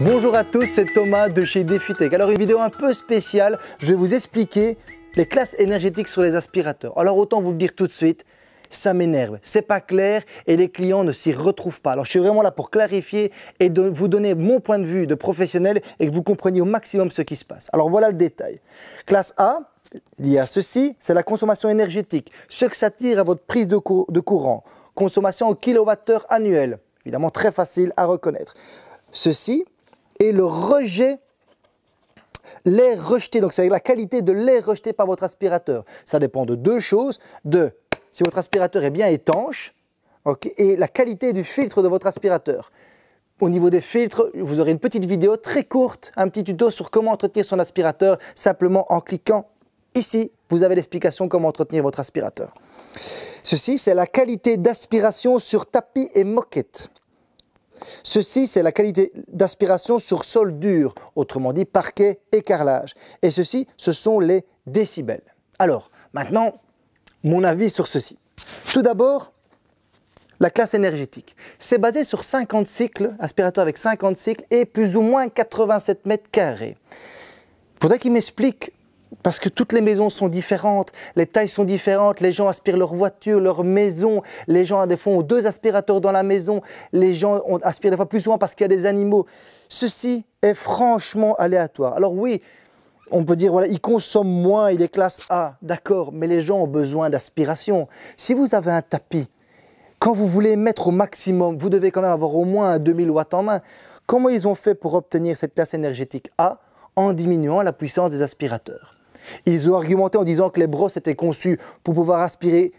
Bonjour à tous, c'est Thomas de chez Defutech. Alors une vidéo un peu spéciale, je vais vous expliquer les classes énergétiques sur les aspirateurs. Alors autant vous le dire tout de suite, ça m'énerve, c'est pas clair et les clients ne s'y retrouvent pas. Alors je suis vraiment là pour clarifier et de vous donner mon point de vue de professionnel et que vous compreniez au maximum ce qui se passe. Alors voilà le détail. Classe A, il y a ceci, c'est la consommation énergétique, ce que ça tire à votre prise de, courant, consommation au kilowattheure annuel, évidemment très facile à reconnaître. Ceci, et le rejet l'air rejeté, donc c'est la qualité de l'air rejeté par votre aspirateur. Ça dépend de deux choses, de si votre aspirateur est bien étanche et la qualité du filtre de votre aspirateur. Au niveau des filtres, vous aurez une petite vidéo très courte, un petit tuto sur comment entretenir son aspirateur simplement en cliquant ici. Vous avez l'explication comment entretenir votre aspirateur. Ceci, c'est la qualité d'aspiration sur tapis et moquette. Ceci, c'est la qualité d'aspiration sur sol dur, autrement dit parquet et carrelage. Et ceci, ce sont les décibels. Alors, maintenant, mon avis sur ceci. Tout d'abord, la classe énergétique. C'est basé sur 50 cycles, aspirateur avec 50 cycles et plus ou moins 87 mètres carrés. Faudrait qu'il m'explique parce que toutes les maisons sont différentes, les tailles sont différentes, les gens aspirent leur voiture, leur maison, les gens des fois ont deux aspirateurs dans la maison, les gens aspirent des fois plus souvent parce qu'il y a des animaux. Ceci est franchement aléatoire. Alors oui, on peut dire, voilà, il consomme moins, il est classe A, d'accord, mais les gens ont besoin d'aspiration. Si vous avez un tapis, quand vous voulez mettre au maximum, vous devez quand même avoir au moins un 2000 watts en main. Comment ils ont fait pour obtenir cette classe énergétique A en diminuant la puissance des aspirateurs ils ont argumenté en disant que les brosses étaient conçues pour pouvoir aspirer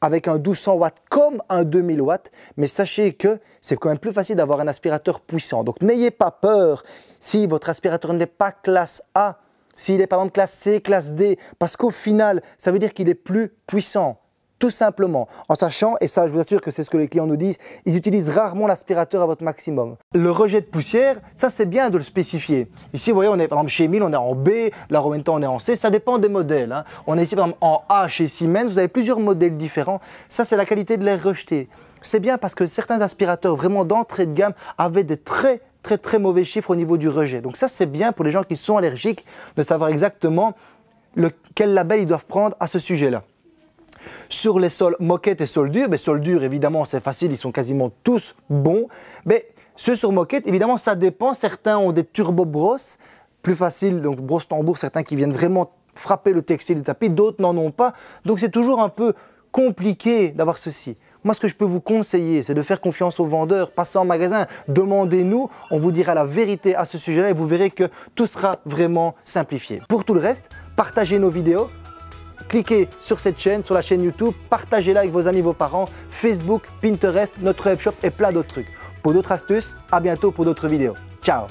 avec un 1200 watts comme un 2000 watts, mais sachez que c'est quand même plus facile d'avoir un aspirateur puissant. Donc n'ayez pas peur si votre aspirateur n'est pas classe A, s'il est pas exemple classe C, classe D, parce qu'au final, ça veut dire qu'il est plus puissant tout simplement, en sachant, et ça je vous assure que c'est ce que les clients nous disent, ils utilisent rarement l'aspirateur à votre maximum. Le rejet de poussière, ça c'est bien de le spécifier. Ici, vous voyez, on est par exemple chez Emile, on est en B, la temps on est en C, ça dépend des modèles. Hein. On est ici par exemple en A chez Siemens, vous avez plusieurs modèles différents. Ça, c'est la qualité de l'air rejeté. C'est bien parce que certains aspirateurs vraiment d'entrée de gamme avaient des très très très mauvais chiffres au niveau du rejet. Donc ça c'est bien pour les gens qui sont allergiques de savoir exactement quel label ils doivent prendre à ce sujet-là. Sur les sols moquettes et sols durs mais sols durs évidemment c'est facile, ils sont quasiment tous bons. Mais ceux sur moquette, évidemment ça dépend, certains ont des turbo-brosses, plus faciles, donc brosse tambour, certains qui viennent vraiment frapper le textile du tapis, d'autres n'en ont pas. Donc c'est toujours un peu compliqué d'avoir ceci. Moi, ce que je peux vous conseiller, c'est de faire confiance aux vendeurs, passer en magasin, demandez-nous, on vous dira la vérité à ce sujet-là et vous verrez que tout sera vraiment simplifié. Pour tout le reste, partagez nos vidéos, cliquez sur cette chaîne, sur la chaîne YouTube, partagez-la avec vos amis, vos parents, Facebook, Pinterest, notre webshop et plein d'autres trucs. Pour d'autres astuces, à bientôt pour d'autres vidéos. Ciao